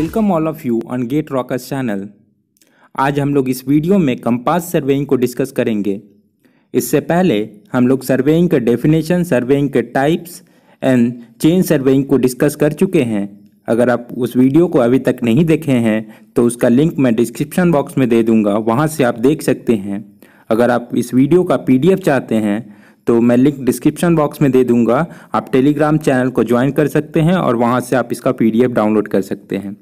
Welcome all of you on get rockers channel आज हम लोग इस वीडियो में कंपास सर्वेइंग को डिस्कस करेंगे इससे पहले हम लोग सर्वेइंग के डेफिनेशन सर्वेइंग के टाइप्स एंड चेन सर्वेइंग को डिस्कस कर चुके हैं अगर आप उस वीडियो को अभी तक नहीं देखे हैं तो उसका लिंक मैं डिस्क्रिप्शन बॉक्स में दे दूंगा वहाँ से आप देख सकते हैं अगर आप इस वीडियो का पी चाहते हैं तो मैं लिंक डिस्क्रिप्शन बॉक्स में दे दूंगा आप टेलीग्राम चैनल को ज्वाइन कर सकते हैं और वहाँ से आप इसका पीडीएफ डाउनलोड कर सकते हैं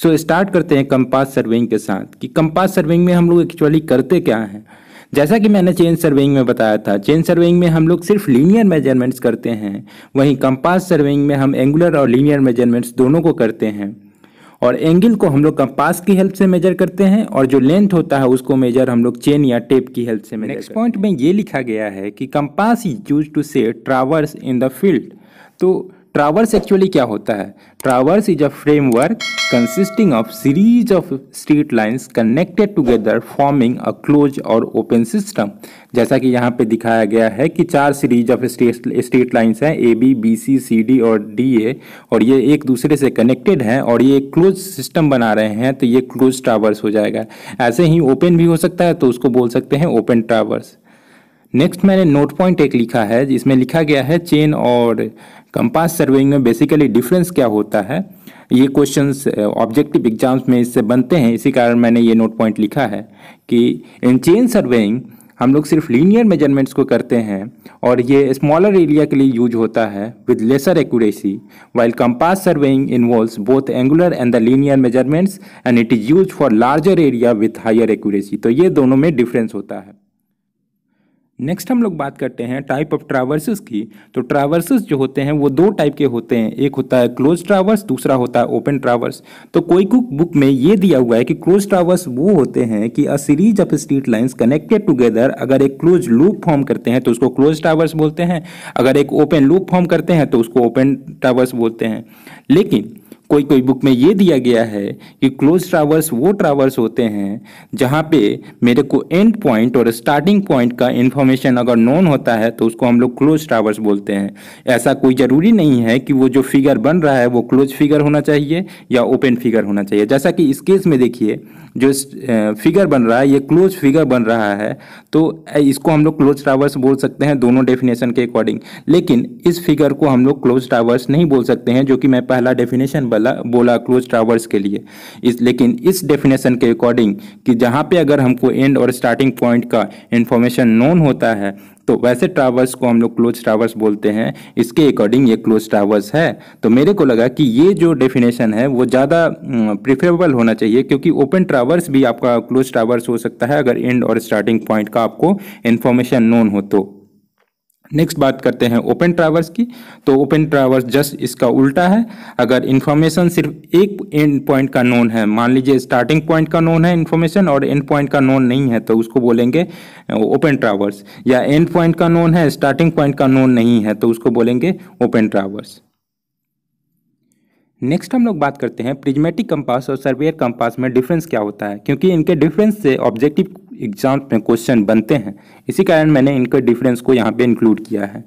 सो so, स्टार्ट करते हैं कंपास सर्वेइंग के साथ कि कंपास सर्विंग में हम लोग एक्चुअली करते क्या हैं जैसा कि मैंने चेन सर्वेइंग में बताया था चेन सर्वेइंग में हम लोग सिर्फ लीनियर मेजरमेंट्स करते हैं वहीं कंपास सर्वेइंग में हम एंगुलर और लीनियर मेजरमेंट्स दोनों को करते हैं और एंगल को हम लोग कंपास की हेल्प से मेजर करते हैं और जो लेंथ होता है उसको मेजर हम लोग चेन या टेप की हेल्प से मेजर नेक्स्ट पॉइंट में ये लिखा गया है कि कंपास इज यूज टू से ट्रावर्स इन द फील्ड तो ट्रावर्स एक्चुअली क्या होता है traverse is a framework consisting of series of straight lines connected together forming a close और ओपन सिस्टम जैसा कि यहाँ पे दिखाया गया है कि चार सीरीज ऑफ स्ट्रीट लाइंस हैं A B B C C D और डी ए और ये एक दूसरे से कनेक्टेड हैं और ये क्लोज सिस्टम बना रहे हैं तो ये क्लोज ट्रावर्स हो जाएगा ऐसे ही ओपन भी हो सकता है तो उसको बोल सकते हैं ओपन ट्रावर्स नेक्स्ट मैंने नोट पॉइंट एक लिखा है जिसमें लिखा गया है चेन और कंपास सर्वेइंग में बेसिकली डिफरेंस क्या होता है ये क्वेश्चंस ऑब्जेक्टिव एग्जाम्स में इससे बनते हैं इसी कारण मैंने ये नोट पॉइंट लिखा है कि इन चेन सर्वेइंग हम लोग सिर्फ लीनियर मेजरमेंट्स को करते हैं और ये स्मॉलर एरिया के लिए यूज होता है with lesser accuracy while compass surveying involves both angular and the linear measurements and it is use for larger area with higher accuracy तो ये दोनों में डिफरेंस होता है नेक्स्ट हम लोग बात करते हैं टाइप ऑफ ट्रावर्सेस की तो ट्रावर्सेस जो होते हैं वो दो टाइप के होते हैं एक होता है क्लोज ट्रावर्स दूसरा होता है ओपन ट्रावर्स तो कोई कुक बुक में ये दिया हुआ है कि क्लोज ट्रावर्स वो होते हैं कि a series of straight lines connected together अगर एक क्लोज लूप फॉर्म करते हैं तो उसको क्लोज ट्रावर्स बोलते हैं अगर एक ओपन लूप फॉर्म करते हैं तो उसको ओपन ट्रावर्स बोलते हैं लेकिन कोई कोई बुक में ये दिया गया है कि क्लोज ट्रावर्स वो ट्रावर्स होते हैं जहाँ पे मेरे को एंड पॉइंट और स्टार्टिंग पॉइंट का इन्फॉर्मेशन अगर नॉन होता है तो उसको हम लोग क्लोज ट्रावर्स बोलते हैं ऐसा कोई ज़रूरी नहीं है कि वो जो फिगर बन रहा है वो क्लोज फिगर होना चाहिए या ओपन फिगर होना चाहिए जैसा कि इस केस में देखिए जो फिगर बन रहा है ये क्लोज फिगर बन रहा है तो इसको हम लोग क्लोज ट्रावर्स बोल सकते हैं दोनों डेफिनेशन के अकॉर्डिंग लेकिन इस फिगर को हम लोग क्लोज ट्रावर्स नहीं बोल सकते हैं जो कि मैं पहला डेफिनेशन वाला बोला क्लोज ट्रावर्स के लिए इस लेकिन इस डेफिनेशन के अकॉर्डिंग कि जहाँ पे अगर हमको एंड और स्टार्टिंग पॉइंट का इन्फॉर्मेशन नोन होता है तो वैसे ट्रावर्स को हम लोग क्लोज ट्रावर्स बोलते हैं इसके अकॉर्डिंग ये क्लोज ट्रावर्स है तो मेरे को लगा कि ये जो डेफिनेशन है वो ज़्यादा प्रिफरेबल होना चाहिए क्योंकि ओपन ट्रावर्स भी आपका क्लोज ट्रावर्स हो सकता है अगर एंड और स्टार्टिंग पॉइंट का आपको इन्फॉर्मेशन नोन हो तो नेक्स्ट बात करते हैं ओपन ट्रावर्स की तो ओपन ट्रावर्स जस्ट इसका उल्टा है अगर इन्फॉर्मेशन सिर्फ एक एंड पॉइंट का नोन है मान लीजिए स्टार्टिंग पॉइंट का नोन है इन्फॉर्मेशन और एंड पॉइंट का नोन नहीं है तो उसको बोलेंगे ओपन ट्रावर्स या एंड पॉइंट का नोन है स्टार्टिंग पॉइंट का नोन नहीं है तो उसको बोलेंगे ओपन ट्रावर्स नेक्स्ट हम लोग बात करते हैं प्रिजमेटिक कंपास और सर्वेयर कंपास में डिफरेंस क्या होता है क्योंकि इनके डिफरेंस से ऑब्जेक्टिव एग्जाम में क्वेश्चन बनते हैं इसी कारण मैंने इनके डिफरेंस को यहाँ पे इंक्लूड किया है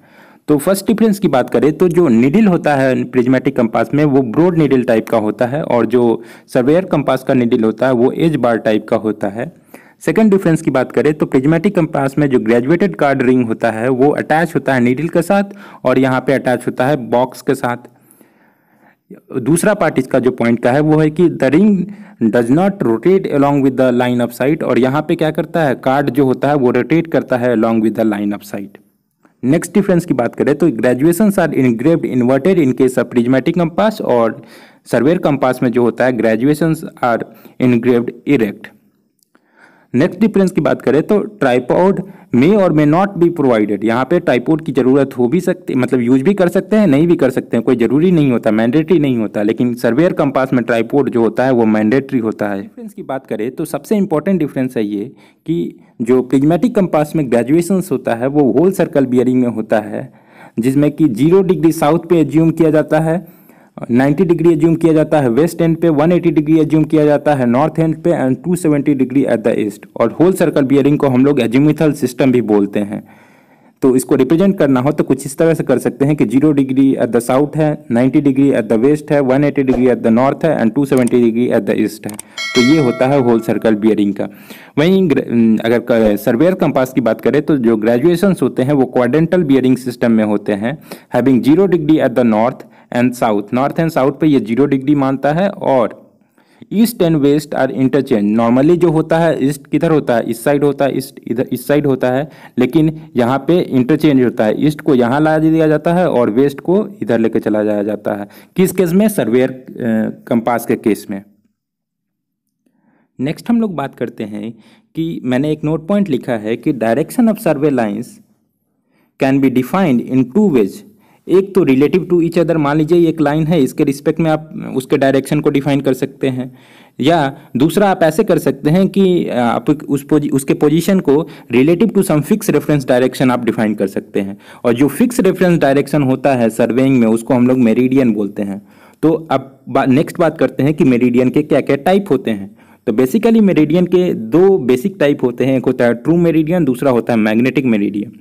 तो फर्स्ट डिफरेंस की बात करें तो जो निडिल होता है प्रिज्मेटिक कंपास में वो ब्रॉड निडिल टाइप का होता है और जो सर्वेयर कंपास का निडिल होता है वो एज बार टाइप का होता है सेकेंड डिफरेंस की बात करें तो प्रिज्मेटिक कंपास में जो ग्रेजुएटेड कार्ड रिंग होता है वो अटैच होता है निडिल के साथ और यहाँ पे अटैच होता है बॉक्स के साथ दूसरा पार्ट इसका जो पॉइंट का है वो है कि the ring does not rotate along with the line of sight और यहाँ पे क्या करता है कार्ड जो होता है वो रोटेट करता है along with the line of sight next difference की बात करें तो graduation are engraved inverted in case of prismatic compass और सर्वेयर कंपास में जो होता है graduation are engraved erect next difference की बात करें तो ट्राइपॉड मे और मे नॉट बी प्रोवाइडेड यहाँ पे टाइपोड की ज़रूरत हो भी सकती मतलब यूज भी कर सकते हैं नहीं भी कर सकते हैं कोई ज़रूरी नहीं होता मैंडेटरी नहीं होता लेकिन सर्वेयर कंपास में ट्राईपोर्ड जो होता है वो मैंडेटरी होता है डिफरेंस की बात करें तो सबसे इंपॉर्टेंट डिफरेंस है ये कि जो प्रिजमेटिक कंपास में ग्रेजुएशन होता है वो होल सर्कल बियरिंग में होता है जिसमें कि जीरो डिग्री साउथ पे एज्यूम किया जाता है 90 डिग्री एज्यूम किया जाता है वेस्ट एंड पे 180 डिग्री एज्यूम किया जाता है नॉर्थ एंड पे and 270 degree at the east और होल सर्कल बियरिंग को हम लोग एज्यूमिथल सिस्टम भी बोलते हैं तो इसको रिप्रेजेंट करना हो तो कुछ इस तरह से कर सकते हैं कि zero degree at the south है ninety degree at the west है one degree at the north है and two degree at the east है तो ये होता है होल सर्कल बियरिंग का वहीं अगर सर्वेयर कंपास की बात करें तो जो ग्रेजुएशंस होते हैं वो क्वाडेंटल बियरिंग सिस्टम में होते हैं having zero degree at the north and south north and south पे ये जीरो डिग्री मानता है और east and west are interchange normally जो होता है ईस्ट किधर होता है इस साइड होता है ईस्ट इधर इस साइड होता है लेकिन यहाँ पे इंटरचेंज होता है ईस्ट को यहाँ ला दिया जाता है और वेस्ट को इधर लेके चला जाया जाता है किस केस में सर्वेयर कंपास के केस में नेक्स्ट हम लोग बात करते हैं कि मैंने एक नोट पॉइंट लिखा है कि direction of survey lines can be defined in two ways एक तो रिलेटिव टू ईच अदर मान लीजिए एक लाइन है इसके रिस्पेक्ट में आप उसके डायरेक्शन को डिफाइन कर सकते हैं या दूसरा आप ऐसे कर सकते हैं कि आप उस पोजी, उसके पोजीशन को relative to some fix reference direction आप डिफाइन कर सकते हैं और जो फिक्स रेफरेंस डायरेक्शन होता है सर्वेइंग में उसको हम लोग मेरीडियन बोलते हैं तो अब बा, नेक्स्ट बात करते हैं कि मेरीडियन के क्या क्या टाइप होते हैं तो बेसिकली मेरीडियन के दो बेसिक टाइप होते हैं एक होता है ट्रू मेरीडियन दूसरा होता है मैग्नेटिक मेरीडियन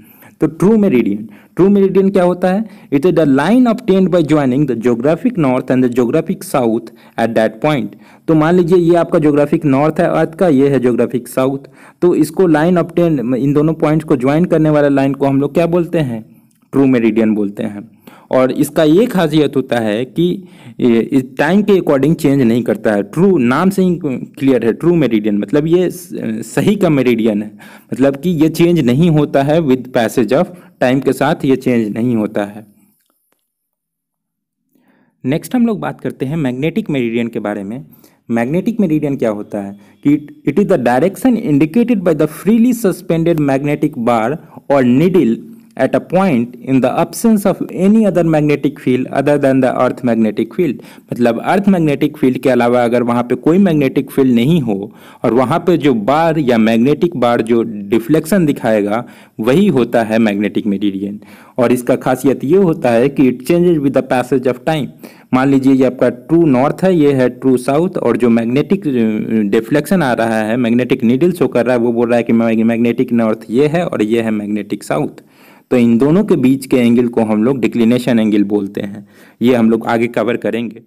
तो ट्रू मेरिडियन ट्रू मेरिडियन क्या होता है it is the line of by joining the geographic north and the geographic south at that point तो मान लीजिए ये आपका जोग्राफिक नॉर्थ है अर्थ का ये है जोग्राफिक साउथ तो इसको लाइन ऑफ इन दोनों पॉइंट्स को ज्वाइन करने वाला लाइन को हम लोग क्या बोलते हैं ट्रू मेरिडियन बोलते हैं और इसका ये खासियत होता है कि टाइम के अकॉर्डिंग चेंज नहीं करता है ट्रू नाम से ही क्लियर है ट्रू मेरिडियन मतलब ये सही का मेरिडियन है मतलब कि ये चेंज नहीं होता है विद पैसेज ऑफ टाइम के साथ ये चेंज नहीं होता है नेक्स्ट हम लोग बात करते हैं मैग्नेटिक मेरिडियन के बारे में मैग्नेटिक मेरिडियन क्या होता है कि it is the direction indicated by the freely suspended magnetic bar और needle at a point in the absence of any other magnetic field other than the earth magnetic field मतलब earth magnetic field के अलावा अगर वहाँ पर कोई magnetic field नहीं हो और वहाँ पर जो बार या मैग्नेटिक बार जो डिफ्लेक्शन दिखाएगा वही होता है मैग्नेटिक meridian और इसका खासियत ये होता है कि it changes with the passage of time मान लीजिए ये आपका ट्रू नॉर्थ है ये है ट्रू साउथ और जो मैग्नेटिक डिफ्लेक्शन आ रहा है मैग्नेटिक नीडल शो कर रहा है वो बोल रहा है कि मैग्नेटिक नॉर्थ ये है और ये है मैग्नेटिक साउथ तो इन दोनों के बीच के एंगल को हम लोग डिक्लिनेशन एंगल बोलते हैं ये हम लोग आगे कवर करेंगे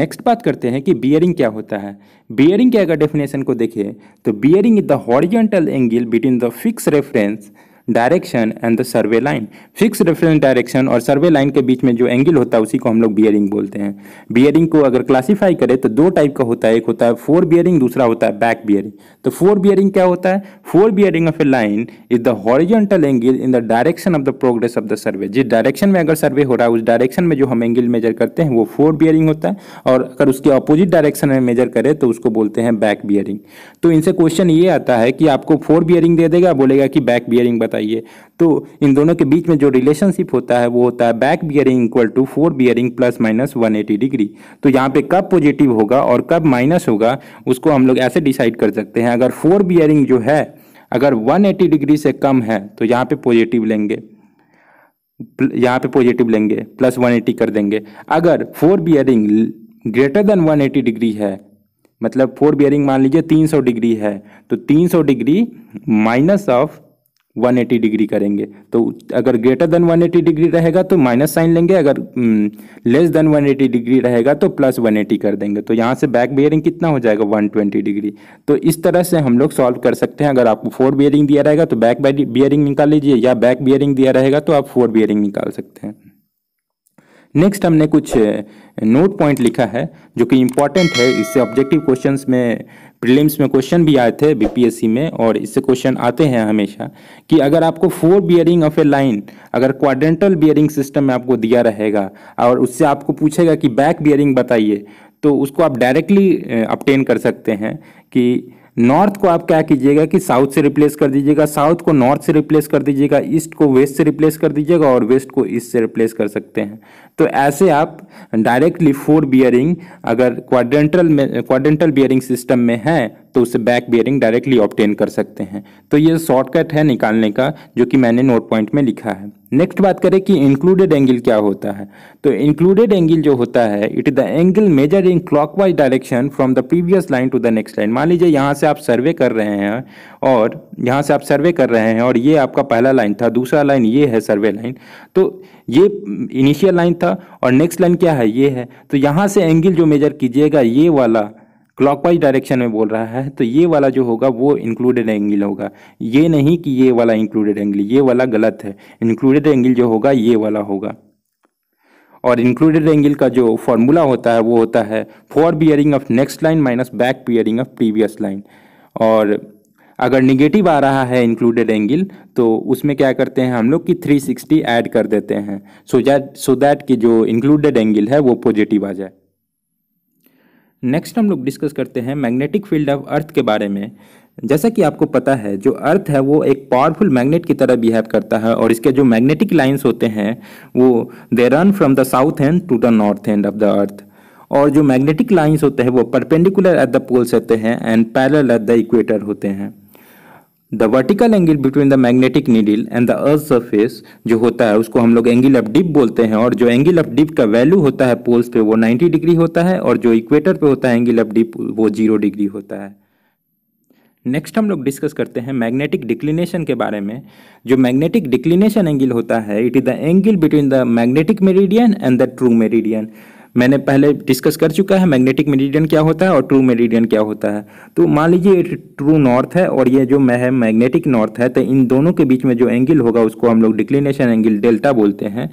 नेक्स्ट बात करते हैं कि बियरिंग क्या होता है बियरिंग के अगर डेफिनेशन को देखें तो bearing is the horizontal angle between the fix reference direction and the survey line fix reference direction और सर्वे लाइन के बीच में जो एंगल होता है उसी को हम लोग बियरिंग बोलते हैं बियरिंग को अगर क्लासीफाई करें तो दो टाइप का होता है एक होता है फोर बियरिंग दूसरा होता है बैक बियरिंग तो फोर बियरिंग क्या होता है fore bearing of a line is the horizontal angle in the direction of the progress of the survey जिस डायरेक्शन में अगर सर्वे हो रहा है उस डायरेक्शन में जो हम एंगल मेजर करते हैं वो फोर बियरिंग होता है और अगर उसके अपोजिट डायरेक्शन में मेजर करें तो उसको बोलते हैं बैक बियरिंग तो इनसे क्वेश्चन ये आता है कि आपको फोर बियरिंग दे देगा बोलेगा कि बैक बियरिंग बता बताइए तो इन दोनों के बीच में जो रिलेशनशिप होता है वो होता है back bearing equal to fore bearing plus minus one eighty degree तो यहाँ पे कब पॉजिटिव होगा और कब माइनस होगा उसको हम लोग ऐसे डिसाइड कर सकते हैं अगर फोर बियरिंग जो है अगर 180 डिग्री से कम है तो यहाँ पे पॉजिटिव लेंगे यहाँ पे पॉजिटिव लेंगे प्लस 180 कर देंगे अगर fore bearing greater than 180 degree है मतलब फोर बियरिंग मान लीजिए 300 डिग्री है तो 300 डिग्री माइनस ऑफ 180 डिग्री करेंगे तो अगर ग्रेटर देन 180 डिग्री रहेगा तो माइनस साइन लेंगे अगर लेस देन 180 डिग्री रहेगा तो प्लस 180 कर देंगे तो यहाँ से बैक बियरिंग कितना हो जाएगा 120 डिग्री तो इस तरह से हम लोग सॉल्व कर सकते हैं अगर आपको फोर बियरिंग दिया रहेगा तो बैक बियरिंग निकाल लीजिए या बैक बियरिंग दिया रहेगा तो आप फोर बियरिंग निकाल सकते हैं नेक्स्ट हमने कुछ नोट पॉइंट लिखा है जो कि इम्पॉर्टेंट है इससे ऑब्जेक्टिव क्वेश्चंस में प्रीलिम्स में क्वेश्चन भी आए थे बीपीएससी में और इससे क्वेश्चन आते हैं हमेशा कि अगर आपको fore bearing of a line अगर क्वाड्रेंटल बियरिंग सिस्टम में आपको दिया रहेगा और उससे आपको पूछेगा कि बैक बियरिंग बताइए तो उसको आप डायरेक्टली अपटेन कर सकते हैं कि नॉर्थ को आप क्या कीजिएगा कि साउथ से रिप्लेस कर दीजिएगा साउथ को नॉर्थ से रिप्लेस कर दीजिएगा ईस्ट को वेस्ट से रिप्लेस कर दीजिएगा और वेस्ट को ईस्ट से रिप्लेस कर सकते हैं तो ऐसे आप डायरेक्टली फोर बियरिंग अगर क्वाड्रेंटल में क्वाड्रेंटल बियरिंग सिस्टम में है तो उससे बैक बियरिंग डायरेक्टली ऑप्टेन कर सकते हैं तो ये शॉर्टकट है निकालने का जो कि मैंने नोट पॉइंट में लिखा है नेक्स्ट बात करें कि इंक्लूडेड एंगल क्या होता है तो इंक्लूडेड एंगल जो होता है it is the angle measure in clockwise direction from the previous line to the next line मान लीजिए यहाँ से आप सर्वे कर रहे हैं और यहाँ से आप सर्वे कर रहे हैं और ये आपका पहला लाइन था दूसरा लाइन ये है सर्वे लाइन तो ये इनिशियल लाइन था और नेक्स्ट लाइन क्या है ये है तो यहाँ से एंगल जो मेजर कीजिएगा ये वाला क्लॉकवाइज डायरेक्शन में बोल रहा है तो ये वाला जो होगा वो इंक्लूडेड एंगल होगा ये नहीं कि ये वाला इंक्लूडेड एंगल ये वाला गलत है इंक्लूडेड एंगल जो होगा ये वाला होगा और इंक्लूडेड एंगल का जो फॉर्मूला होता है वो होता है fore bearing of next line minus back bearing of previous line और अगर निगेटिव आ रहा है इंक्लूडेड एंगल तो उसमें क्या करते हैं हम लोग कि 360 ऐड कर देते हैं सो दैट सो दैट कि जो इंक्लूडेड एंगल है वो पॉजिटिव आ जाए नेक्स्ट हम लोग डिस्कस करते हैं मैग्नेटिक फील्ड ऑफ अर्थ के बारे में जैसा कि आपको पता है जो अर्थ है वो एक पावरफुल मैग्नेट की तरह बिहेव करता है और इसके जो मैग्नेटिक लाइंस होते हैं वो they run from the south end to the north end of the earth और जो मैग्नेटिक लाइंस होते हैं वो परपेंडिकुलर एट द पोल्स होते हैं and parallel at the equator होते हैं the vertical angle between the magnetic needle and the earth surface जो होता है उसको हम लोग एंगल ऑफ डिप बोलते हैं और जो एंगल ऑफ डिप का वैल्यू होता है पोल्स पे वो 90 डिग्री होता है और जो इक्वेटर पे होता है एंगल ऑफ डिप वो जीरो डिग्री होता है नेक्स्ट हम लोग डिस्कस करते हैं मैग्नेटिक डिक्लिनेशन के बारे में जो मैग्नेटिक डिक्लिनेशन एंगल होता है it is the angle between the magnetic meridian and the true meridian मैंने पहले डिस्कस कर चुका है मैग्नेटिक मेरिडियन क्या होता है और ट्रू मेरिडियन क्या होता है तो मान लीजिए ट्रू नॉर्थ है और ये जो मैं है मैग्नेटिक नॉर्थ है तो इन दोनों के बीच में जो एंगल होगा उसको हम लोग डिक्लिनेशन एंगल डेल्टा बोलते हैं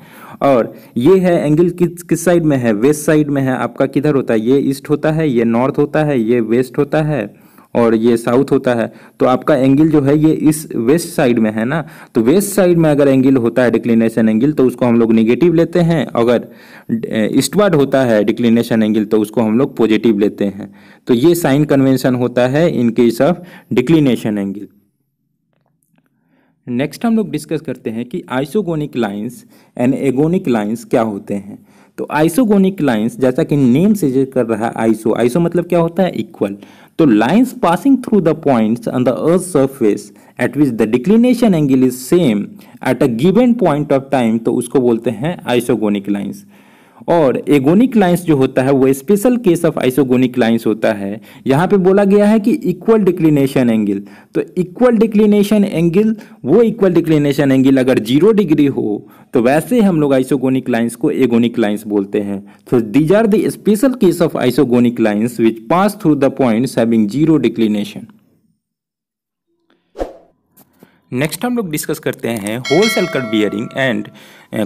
और ये है एंगल किस किस साइड में है वेस्ट साइड में है आपका किधर होता है ये ईस्ट होता है ये नॉर्थ होता है ये वेस्ट होता है और ये साउथ होता है तो आपका एंगल जो है ये इस वेस्ट साइड में है ना तो वेस्ट साइड में अगर एंगल होता है डिक्लिनेशन एंगल तो उसको हम लोग निगेटिव लेते हैं अगर ईस्टवर्ड होता है डिक्लिनेशन एंगल तो उसको हम लोग पॉजिटिव लेते हैं तो ये साइन कन्वेंशन होता है in case of declination angle next हम लोग डिस्कस करते हैं कि isogonic lines and agonic lines क्या होते हैं तो आइसोगोनिक लाइंस जैसा कि नेम से कर रहा है आइसो आइसो मतलब क्या होता है इक्वल तो lines passing through the point on the earth surface at which the declination angle is same at a given point of time तो उसको बोलते हैं आइसोगोनिक लाइन्स और एगोनिक लाइंस जो होता है वो special case of isogonic lines होता है यहाँ पे बोला गया है कि इक्वल डिक्लिनेशन एंगल तो इक्वल डिक्लिनेशन एंगल वो इक्वल डिक्लिनेशन एंगल अगर जीरो डिग्री हो तो वैसे हम लोग आइसोगोनिक लाइंस को एगोनिक लाइंस बोलते हैं तो these are the special case of isogonic lines which pass through the points having zero declination next हम लोग डिस्कस करते हैं whole circle bearing and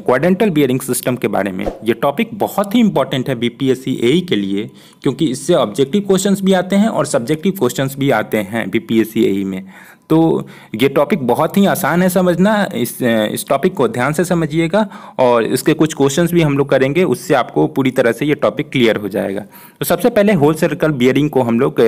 quadrantal bearing system के बारे में ये टॉपिक बहुत ही इंपॉर्टेंट है बीपीएससी ए के लिए क्योंकि इससे ऑब्जेक्टिव क्वेश्चंस भी आते हैं और सब्जेक्टिव क्वेश्चंस भी आते हैं बीपीएससी ए में तो ये टॉपिक बहुत ही आसान है समझना इस इस टॉपिक को ध्यान से समझिएगा और इसके कुछ क्वेश्चंस भी हम लोग करेंगे उससे आपको पूरी तरह से ये टॉपिक क्लियर हो जाएगा तो सबसे पहले होल सर्कल बियरिंग को हम लोग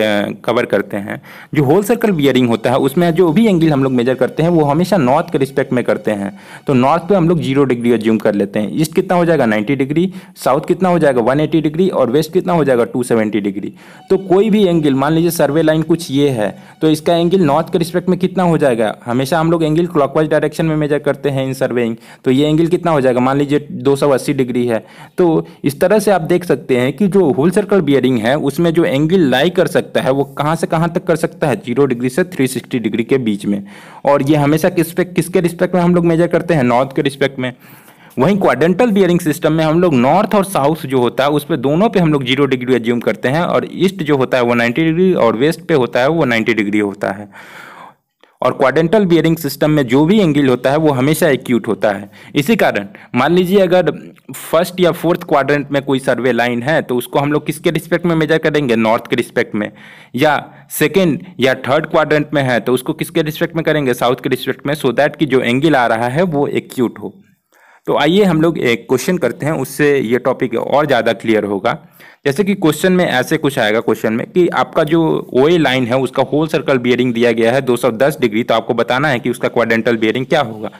कवर करते हैं जो होल सर्कल बियरिंग होता है उसमें जो भी एंगल हम लोग मेजर करते हैं वो हमेशा नॉर्थ के रिस्पेक्ट में करते हैं तो नॉर्थ पर हम लोग जीरो डिग्री एज्यूम कर लेते हैं ईस्ट कितना हो जाएगा नाइन्टी डिग्री साउथ कितना हो जाएगा वन डिग्री और वेस्ट कितना हो जाएगा टू डिग्री तो कोई भी एंगल मान लीजिए सर्वे लाइन कुछ ये है तो इसका एंगल नॉर्थ के रिस्पेक्ट प्रोजेक्ट में कितना हो जाएगा हमेशा हम लोग एंगल क्लॉकवाइज डायरेक्शन में मेजर करते हैं इन सर्वेइंग तो ये एंगल कितना हो जाएगा मान लीजिए 280 डिग्री है तो इस तरह से आप देख सकते हैं कि जो होल सर्कल बियरिंग है उसमें जो एंगल लाई कर सकता है वो कहाँ से कहाँ तक कर सकता है जीरो डिग्री से थ्री डिग्री के बीच में और ये हमेशा किस पे किसके रिस्पेक्ट में हम लोग मेजर करते हैं नॉर्थ के रिस्पेक्ट में वहीं क्वाडेंटल बियरिंग सिस्टम में हम लोग नॉर्थ और साउथ जो होता है उस पर दोनों पे हम लोग जीरो डिग्री एज्यूम करते हैं और ईस्ट जो होता है वो 90 डिग्री और वेस्ट पे होता है वो 90 डिग्री होता है और क्वाडेंटल बियरिंग सिस्टम में जो भी एंगल होता है वो हमेशा एक्यूट होता है इसी कारण मान लीजिए अगर फर्स्ट या फोर्थ क्वाड्रेंट में कोई सर्वे लाइन है तो उसको हम लोग किसके रिस्पेक्ट में मेजर करेंगे नॉर्थ के रिस्पेक्ट में या सेकेंड या थर्ड क्वाड्रेंट में है तो उसको किसके रिस्पेक्ट में करेंगे साउथ के रिस्पेक्ट में सो दैट कि जो एंगल आ रहा है वो एक्यूट हो तो आइए हम लोग एक क्वेश्चन करते हैं उससे ये टॉपिक और ज़्यादा क्लियर होगा जैसे कि क्वेश्चन में ऐसे कुछ आएगा क्वेश्चन में कि आपका जो ओ ए लाइन है उसका होल सर्कल बियरिंग दिया गया है 210 डिग्री तो आपको बताना है कि उसका क्वाडेंटल बियरिंग क्या होगा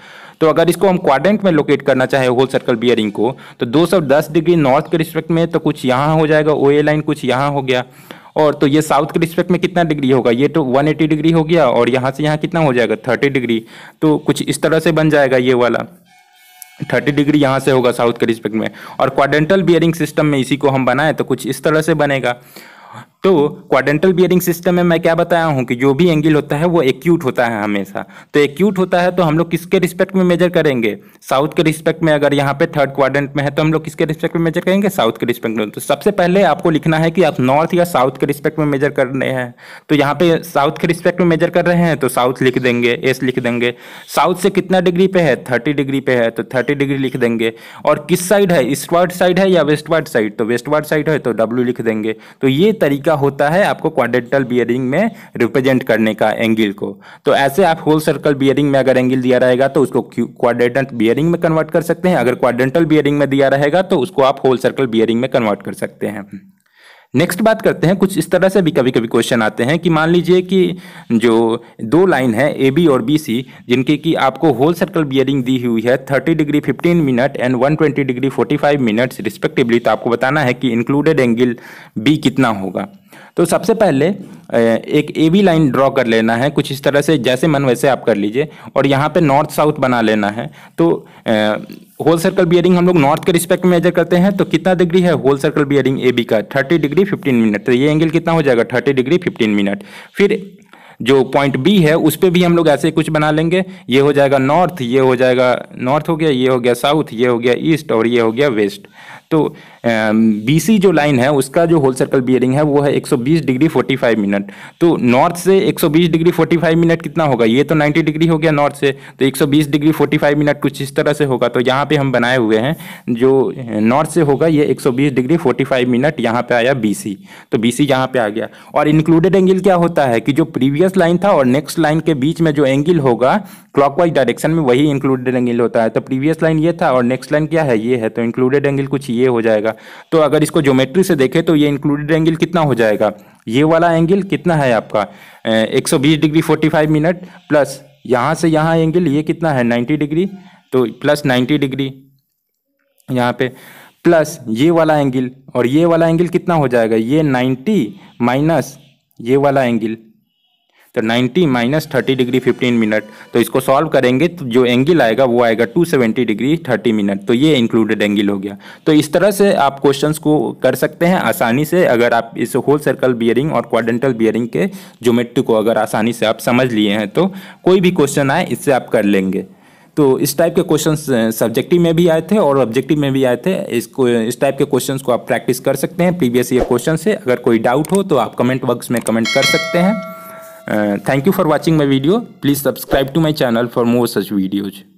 तो अगर इसको हम क्वाड्रेंट में लोकेट करना चाहे होल सर्कल बियरिंग को तो 210 डिग्री नॉर्थ के रिस्पेक्ट में तो कुछ यहाँ हो जाएगा ओ ए लाइन कुछ यहाँ हो गया और तो ये साउथ के रिस्पेक्ट में कितना डिग्री होगा ये तो 180 डिग्री हो गया और यहाँ से यहाँ कितना हो जाएगा 30 डिग्री तो कुछ इस तरह से बन जाएगा ये वाला थर्टी डिग्री यहाँ से होगा साउथ के रिस्पेक्ट में और क्वाडेंटल बियरिंग सिस्टम में इसी को हम बनाएं तो कुछ इस तरह से बनेगा तो क्वाडेंटल बियरिंग सिस्टम में मैं क्या बताया हूँ कि जो भी एंगल होता है वो एक्यूट होता है हमेशा तो एक्यूट होता है तो हम लोग किसके रिस्पेक्ट में मेजर करेंगे साउथ के रिस्पेक्ट में अगर यहाँ पे थर्ड क्वाड्रेंट में है तो हम लोग किसके रिस्पेक्ट में मेजर करेंगे साउथ के रिस्पेक्ट में तो सबसे पहले आपको लिखना है कि आप नॉर्थ या साउथ के रिस्पेक्ट में मेजर कर रहे हैं तो यहाँ पे साउथ के रिस्पेक्ट में मेजर कर रहे हैं तो साउथ लिख देंगे एस लिख देंगे साउथ से कितना डिग्री पे है थर्टी डिग्री पे है तो थर्टी डिग्री लिख देंगे और किस साइड है ईस्टवर्ड साइड है या वेस्टवर्ड साइड तो वेस्टवर्ड साइड है तो डब्ल्यू लिख देंगे तो ये तरीका होता है आपको क्वाड्रेंटल बियरिंग में रिप्रेजेंट करने का एंगल को तो ऐसे आप होल सर्कल बियरिंग में अगर एंगल दिया रहेगा तो उसको क्वाड्रेंटल बियरिंग में कन्वर्ट कर सकते हैं अगर क्वाड्रेंटल बियरिंग में दिया रहेगा तो उसको आप होल सर्कल बियरिंग में कन्वर्ट कर सकते हैं नेक्स्ट बात करते हैं कुछ इस तरह से भी कभी कभी क्वेश्चन आते हैं कि मान लीजिए कि जो दो लाइन है ए बी और बी सी जिनकी कि आपको होल सर्कल बियरिंग दी हुई है 30 degree 15 minute and 120 degree 45 minutes respectively तो आपको बताना है कि इंक्लूडेड एंगल बी कितना होगा तो सबसे पहले एक ए बी लाइन ड्रॉ कर लेना है कुछ इस तरह से जैसे मन वैसे आप कर लीजिए और यहाँ पे नॉर्थ साउथ बना लेना है तो होल सर्कल बियरिंग हम लोग नॉर्थ के रिस्पेक्ट में मेजर करते हैं तो कितना डिग्री है whole circle bearing A B का थर्टी डिग्री फिफ्टीन मिनट तो ये एंगल कितना हो जाएगा थर्टी डिग्री फिफ्टीन मिनट फिर जो पॉइंट बी है उस पर भी हम लोग ऐसे कुछ बना लेंगे ये हो जाएगा नॉर्थ ये हो जाएगा नॉर्थ हो गया ये हो गया साउथ ये हो गया ईस्ट और ये हो गया वेस्ट तो बीसी जो लाइन है उसका जो होल सर्कल बियरिंग है वो है 120 डिग्री 45 मिनट तो नॉर्थ से 120 डिग्री 45 मिनट कितना होगा ये तो 90 डिग्री हो गया नॉर्थ से तो 120 डिग्री 45 मिनट कुछ इस तरह से होगा तो यहाँ पे हम बनाए हुए हैं जो नॉर्थ से होगा ये 120 डिग्री 45 मिनट यहाँ पे आया सी तो बी सी यहाँ पे आ गया और इंक्लूडेड एंगल क्या होता है कि जो प्रीवियस लाइन था और नेक्स्ट लाइन के बीच में जो एंगल होगा क्लॉकवाइज डायरेक्शन में वही इंक्लूडेड एंगल होता है तो प्रीवियस लाइन ये था और नेक्स्ट लाइन क्या है ये है तो इंक्लूडेड एंगल कुछ ये हो जाएगा तो अगर इसको ज्योमेट्री से देखें तो ये इंक्लूडेड एंगल कितना हो जाएगा ये वाला एंगल कितना है आपका 120 डिग्री 45 मिनट प्लस यहाँ से यहाँ एंगल ये कितना है 90 डिग्री तो प्लस 90 डिग्री यहाँ पे प्लस ये वाला एंगल और ये वाला एंगल कितना हो जाएगा ये नाइन्टी माइनस ये वाला एंगल तो 90 माइनस थर्टी डिग्री 15 मिनट तो इसको सॉल्व करेंगे तो जो एंगल आएगा वो आएगा 270 डिग्री 30 मिनट तो ये इंक्लूडेड एंगल हो गया तो इस तरह से आप क्वेश्चन को कर सकते हैं आसानी से अगर आप इस होल सर्कल बियरिंग और क्वाडेंटल बियरिंग के जोमेट्री को अगर आसानी से आप समझ लिए हैं तो कोई भी क्वेश्चन आए इससे आप कर लेंगे तो इस टाइप के क्वेश्चन सब्जेक्टिव में भी आए थे और ऑब्जेक्टिव में भी आए थे इसको इस टाइप के क्वेश्चन को आप प्रैक्टिस कर सकते हैं प्रीवियस ईयर क्वेश्चन से अगर कोई डाउट हो तो आप कमेंट बॉक्स में कमेंट कर सकते हैं Uh, thank you for watching my video. Please subscribe to my channel for more such videos.